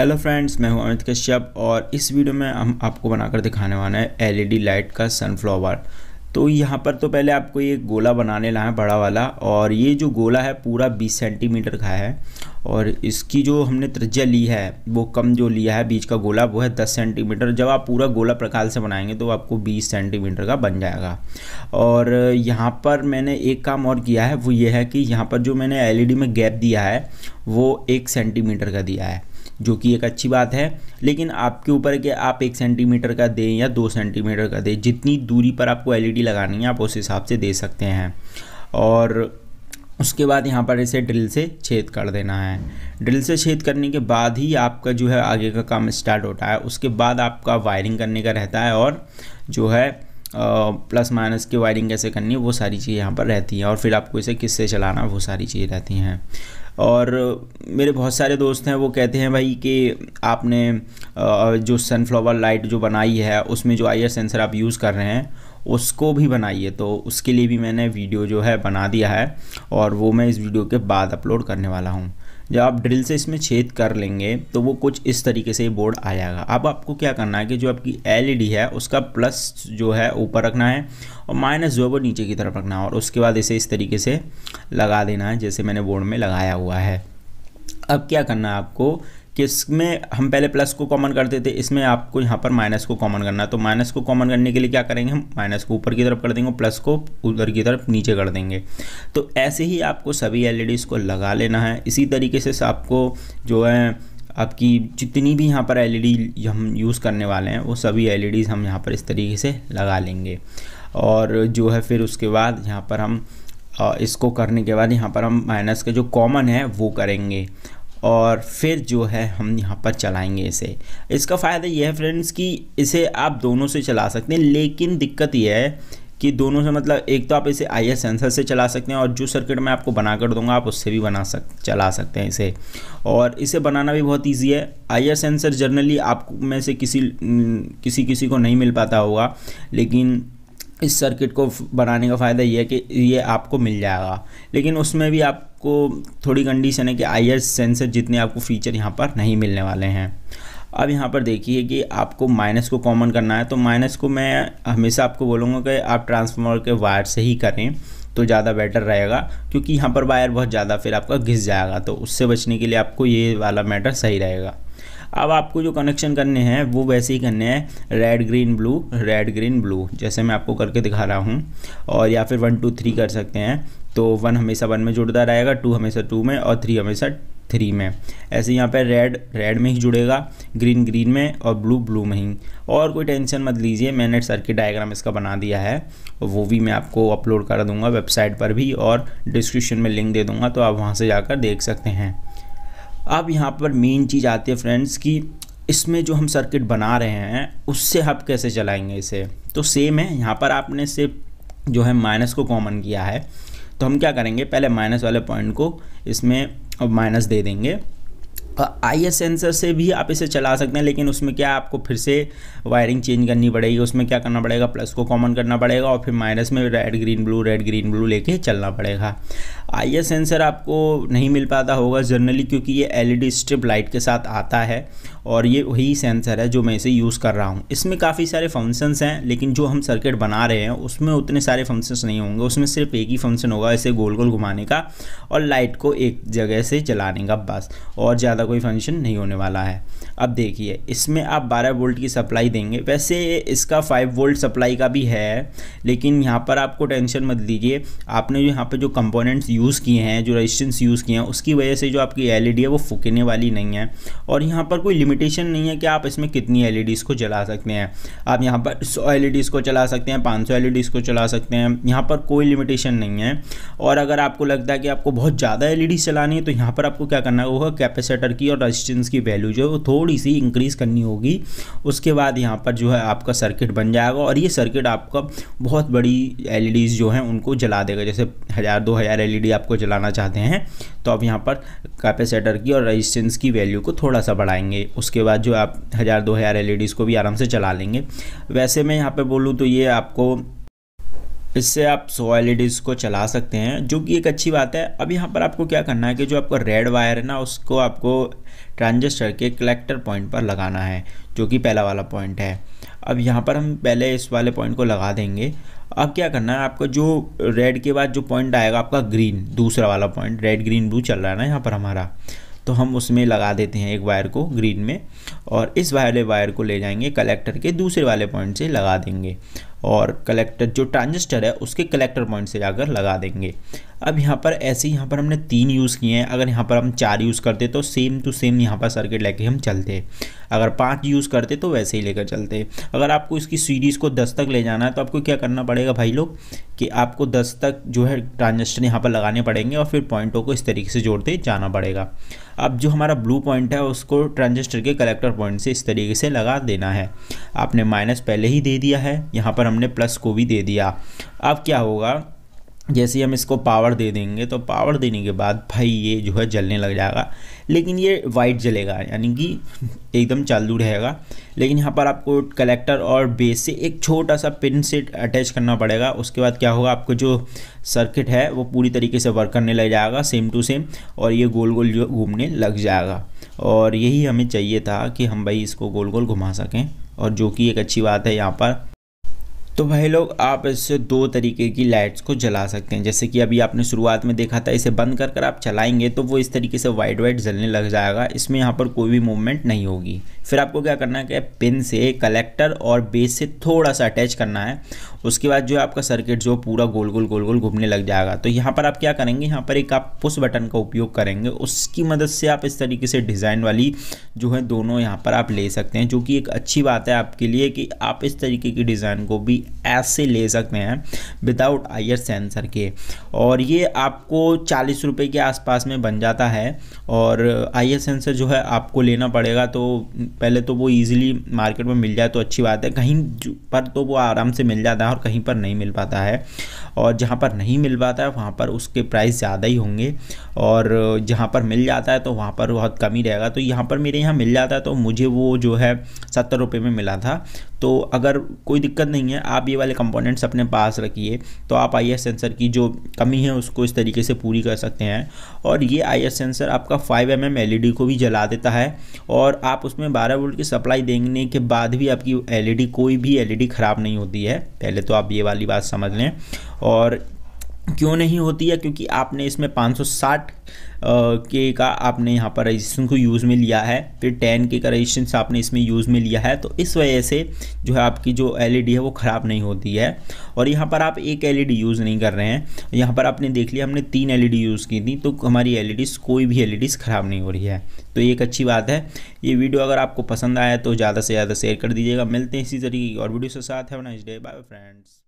hello friends मैं हूं अमित कश्यप और इस वीडियो में हम आपको बनाकर दिखाने वाला है एलईडी लाइट का सनफ्लावर तो यहाँ पर तो पहले आपको ये गोला बनाने ला है बड़ा वाला और ये जो गोला है पूरा 20 सेंटीमीटर का है और इसकी जो हमने त्रिज्या ली है वो कम जो लिया है बीच का गोला वो है 10 सेंटीमीटर जब आप पूरा गोला प्रकार से बनाएंगे तो आपको 20 सेंटीमीटर का बन जाएगा और यहाँ पर मैंने एक काम और किया है वो ये है कि यहाँ पर जो मैंने एल e में गैप दिया है वो एक सेंटीमीटर का दिया है जो कि एक अच्छी बात है लेकिन आपके ऊपर के आप एक सेंटीमीटर का दें या दो सेंटीमीटर का दें जितनी दूरी पर आपको एलईडी e लगानी है आप उस हिसाब से दे सकते हैं और उसके बाद यहाँ पर इसे ड्रिल से छेद कर देना है ड्रिल से छेद करने के बाद ही आपका जो है आगे का काम स्टार्ट होता है उसके बाद आपका वायरिंग करने का रहता है और जो है प्लस माइनस की वायरिंग कैसे करनी है वो सारी चीज़ें यहाँ पर रहती हैं और फिर आपको इसे किससे चलाना वो सारी चीज़ें रहती हैं और मेरे बहुत सारे दोस्त हैं वो कहते हैं भाई कि आपने जो सनफ्लावर लाइट जो बनाई है उसमें जो आई सेंसर आप यूज़ कर रहे हैं उसको भी बनाइए तो उसके लिए भी मैंने वीडियो जो है बना दिया है और वो मैं इस वीडियो के बाद अपलोड करने वाला हूँ जब आप ड्रिल से इसमें छेद कर लेंगे तो वो कुछ इस तरीके से बोर्ड आ जाएगा अब आपको क्या करना है कि जो आपकी एलईडी है उसका प्लस जो है ऊपर रखना है और माइनस जो है वो नीचे की तरफ रखना है और उसके बाद इसे इस तरीके से लगा देना है जैसे मैंने बोर्ड में लगाया हुआ है अब क्या करना है आपको कि इसमें हम पहले प्लस को कॉमन करते थे इसमें आपको यहाँ पर माइनस को कॉमन करना है तो माइनस को कॉमन करने के लिए क्या करेंगे हम माइनस को ऊपर की तरफ कर देंगे प्लस को उधर की तरफ नीचे कर देंगे तो ऐसे ही आपको सभी एल e को लगा लेना है इसी तरीके से आपको जो है आपकी जितनी भी यहाँ पर एल e हम यूज़ करने वाले हैं वो सभी एल e हम यहाँ पर इस तरीके से लगा लेंगे और जो है फिर उसके बाद यहाँ पर हम इसको करने के बाद यहाँ पर हम माइनस का जो कॉमन है वो करेंगे और फिर जो है हम यहाँ पर चलाएंगे इसे इसका फ़ायदा यह है फ्रेंड्स कि इसे आप दोनों से चला सकते हैं लेकिन दिक्कत यह है कि दोनों से मतलब एक तो आप इसे आई सेंसर से चला सकते हैं और जो सर्किट मैं आपको बना कर दूंगा आप उससे भी बना सक चला सकते हैं इसे और इसे बनाना भी बहुत इजी है आई सेंसर जनरली आप में से किसी किसी किसी को नहीं मिल पाता होगा लेकिन इस सर्किट को बनाने का फ़ायदा ये है कि ये आपको मिल जाएगा लेकिन उसमें भी आपको थोड़ी कंडीशन है कि आई सेंसर जितने आपको फीचर यहाँ पर नहीं मिलने वाले हैं अब यहाँ पर देखिए कि आपको माइनस को कॉमन करना है तो माइनस को मैं हमेशा आपको बोलूँगा कि आप ट्रांसफार्मर के वायर से ही करें तो ज़्यादा बेटर रहेगा क्योंकि यहाँ पर वायर बहुत ज़्यादा फिर आपका घिस जाएगा तो उससे बचने के लिए आपको ये वाला मैटर सही रहेगा अब आपको जो कनेक्शन करने हैं वो वैसे ही करने हैं red green blue red green blue जैसे मैं आपको करके दिखा रहा हूँ और या फिर वन टू थ्री कर सकते हैं तो वन हमेशा वन में जुड़ता रहेगा टू हमेशा टू में और थ्री हमेशा थ्री में ऐसे यहाँ पर रेड रेड में ही जुड़ेगा ग्रीन ग्रीन में और ब्लू ब्लू में ही और कोई टेंशन मत लीजिए मैंने सर्किट डायग्राम इसका बना दिया है वो भी मैं आपको अपलोड कर दूंगा वेबसाइट पर भी और डिस्क्रिप्शन में लिंक दे दूंगा तो आप वहाँ से जाकर देख सकते हैं अब यहाँ पर मेन चीज़ आती है फ्रेंड्स कि इसमें जो हम सर्किट बना रहे हैं उससे हम कैसे चलाएंगे इसे तो सेम है यहाँ पर आपने सिर्फ जो है माइनस को कॉमन किया है तो हम क्या करेंगे पहले माइनस वाले पॉइंट को इसमें माइनस दे देंगे आई एस सेंसर से भी आप इसे चला सकते हैं लेकिन उसमें क्या आपको फिर से वायरिंग चेंज करनी पड़ेगी उसमें क्या करना पड़ेगा प्लस को कॉमन करना पड़ेगा और फिर माइनस में red green blue red green blue लेके चलना पड़ेगा आई एस सेंसर आपको नहीं मिल पाता होगा जनरली क्योंकि ये एलईडी स्ट्रिप लाइट के साथ आता है और ये वही सेंसर है जो मैं इसे यूज़ कर रहा हूँ इसमें काफ़ी सारे फंक्शंस हैं लेकिन जो हम सर्किट बना रहे हैं उसमें उतने सारे फंक्शंस नहीं होंगे उसमें सिर्फ एक ही फंक्शन होगा इसे गोल गोल घुमाने का और लाइट को एक जगह से चलाने का बस और ज़्यादा ज़्यादा कोई फंक्शन नहीं होने वाला है अब देखिए इसमें आप 12 वोल्ट की सप्लाई देंगे वैसे इसका 5 वोल्ट सप्लाई का भी है लेकिन यहाँ पर आपको टेंशन मत लीजिए आपने जो यहाँ पर जो कंपोनेंट्स यूज़ किए हैं जो रजिस्टेंस यूज़ किए हैं उसकी वजह से जो आपकी एल e है वो फूकने वाली नहीं है और यहाँ पर कोई लिमिटेशन नहीं है कि आप इसमें कितनी एल e को चला सकते हैं आप यहाँ पर सौ एल e को चला सकते हैं पाँच सौ को चला सकते हैं यहाँ पर कोई लिमिटेशन नहीं है और अगर आपको लगता है कि आपको बहुत ज़्यादा एल चलानी है तो यहाँ पर आपको क्या करना होगा कैपेसिटर की और रजिस्टेंस की वैल्यू जो है वो थोड़ी सी इंक्रीज़ करनी होगी उसके बाद यहाँ पर जो है आपका सर्किट बन जाएगा और ये सर्किट आपका बहुत बड़ी एल e जो हैं उनको जला देगा जैसे हज़ार दो हज़ार एल e आपको जलाना चाहते हैं तो आप यहाँ पर कैपेसिटर की और रजिस्टेंस की वैल्यू को थोड़ा सा बढ़ाएंगे उसके बाद जो आप हज़ार दो हज़ार एल e को भी आराम से चला लेंगे वैसे मैं यहाँ पर बोलूँ तो ये आपको इससे आप सो एल e को चला सकते हैं जो कि एक अच्छी बात है अब यहाँ पर आपको क्या करना है कि जो आपका रेड वायर है ना उसको आपको ट्रांजिस्टर के कलेक्टर पॉइंट पर लगाना है जो कि पहला वाला पॉइंट है अब यहाँ पर हम पहले इस वाले पॉइंट को लगा देंगे अब क्या करना है आपका जो रेड के बाद जो पॉइंट आएगा आपका ग्रीन दूसरा वाला पॉइंट रेड ग्रीन ब्लू चल रहा है ना यहाँ पर हमारा तो हम उसमें लगा देते हैं एक वायर को ग्रीन में और इस वाले वायर को ले जाएंगे कलेक्टर के दूसरे वाले पॉइंट से लगा देंगे और कलेक्टर जो ट्रांजिस्टर है उसके कलेक्टर पॉइंट से जाकर लगा देंगे अब यहाँ पर ऐसे यहाँ पर हमने तीन यूज़ किए हैं अगर यहाँ पर हम चार यूज़ करते तो सेम टू सेम यहाँ पर सर्किट लेके हम चलते अगर पाँच यूज़ करते तो वैसे ही लेकर चलते अगर आपको इसकी सीरीज़ को दस तक ले जाना है तो आपको क्या करना पड़ेगा भाई लोग कि आपको दस तक जो है ट्रांजेक्शन यहाँ पर लगाने पड़ेंगे और फिर पॉइंटों को इस तरीके से जोड़ते जाना पड़ेगा अब जो हमारा ब्लू पॉइंट है उसको ट्रांजिस्टर के कलेक्टर पॉइंट से इस तरीके से लगा देना है आपने माइनस पहले ही दे दिया है यहाँ पर हमने प्लस को भी दे दिया अब क्या होगा जैसे हम इसको पावर दे देंगे तो पावर देने के बाद भाई ये जो है जलने लग जाएगा लेकिन ये वाइट जलेगा यानी कि एकदम चालू रहेगा लेकिन यहाँ पर आपको कलेक्टर और बेस से एक छोटा सा पिन से अटैच करना पड़ेगा उसके बाद क्या होगा आपको जो सर्किट है वो पूरी तरीके से वर्क करने लग जाएगा सेम टू सेम और ये गोल गोल जो घूमने लग जाएगा और यही हमें चाहिए था कि हम भाई इसको गोल गोल घुमा सकें और जो कि एक अच्छी बात है यहाँ पर तो भाई लोग आप इससे दो तरीके की लाइट्स को जला सकते हैं जैसे कि अभी आपने शुरुआत में देखा था इसे बंद कर कर आप चलाएंगे तो वो इस तरीके से वाइट वाइट जलने लग जाएगा इसमें यहाँ पर कोई भी मूवमेंट नहीं होगी फिर आपको क्या करना है कि पिन से कलेक्टर और बेस से थोड़ा सा अटैच करना है उसके बाद जो आपका सर्किट जो पूरा गोल गोल गोल गोल घूमने लग जाएगा तो यहाँ पर आप क्या करेंगे यहाँ पर एक आप पुश बटन का उपयोग करेंगे उसकी मदद से आप इस तरीके से डिज़ाइन वाली जो है दोनों यहाँ पर आप ले सकते हैं जो कि एक अच्छी बात है आपके लिए कि आप इस तरीके की डिज़ाइन को भी भी ऐसे ले सकते हैं विदाउट आयर सेंसर के और ये आपको चालीस रुपये के आसपास में बन जाता है और आयर सेंसर जो है आपको लेना पड़ेगा तो पहले तो वो ईज़िली मार्केट में मिल जाए तो अच्छी बात है कहीं पर तो वो आराम से मिल जाता है और कहीं पर नहीं मिल पाता है और जहाँ पर नहीं मिल पाता है वहाँ पर उसके प्राइस ज़्यादा ही होंगे और जहाँ पर मिल जाता है तो वहाँ पर बहुत कम ही रहेगा तो यहाँ पर मेरे यहाँ मिल जाता है तो मुझे वो जो है सत्तर रुपये में मिला था तो अगर कोई दिक्कत नहीं है आप ये वाले कंपोनेंट्स अपने पास रखिए तो आप आई सेंसर की जो कमी है उसको इस तरीके से पूरी कर सकते हैं और ये आई सेंसर आपका 5 एम एम को भी जला देता है और आप उसमें 12 वोल्ट की सप्लाई देने के बाद भी आपकी एलईडी e कोई भी एलईडी e ख़राब नहीं होती है पहले तो आप ये वाली बात समझ लें और क्यों नहीं होती है क्योंकि आपने इसमें 560 के का आपने यहाँ पर रजिस्ट्रेशन को यूज़ में लिया है फिर 10 के का रजिस्ट्रेशन आपने इसमें यूज़ में लिया है तो इस वजह से जो है आपकी जो एलईडी e है वो ख़राब नहीं होती है और यहाँ पर आप एक एलईडी यूज़ e नहीं कर रहे हैं यहाँ पर आपने देख लिया हमने तीन एल यूज़ e की थी तो हमारी एल कोई भी एल ख़राब नहीं हो रही है तो एक अच्छी बात है ये वीडियो अगर आपको पसंद आया तो ज़्यादा से ज़्यादा शेयर कर दीजिएगा मिलते हैं इसी तरीके की और वीडियो के साथ है नाइस डे बाय फ्रेंड्स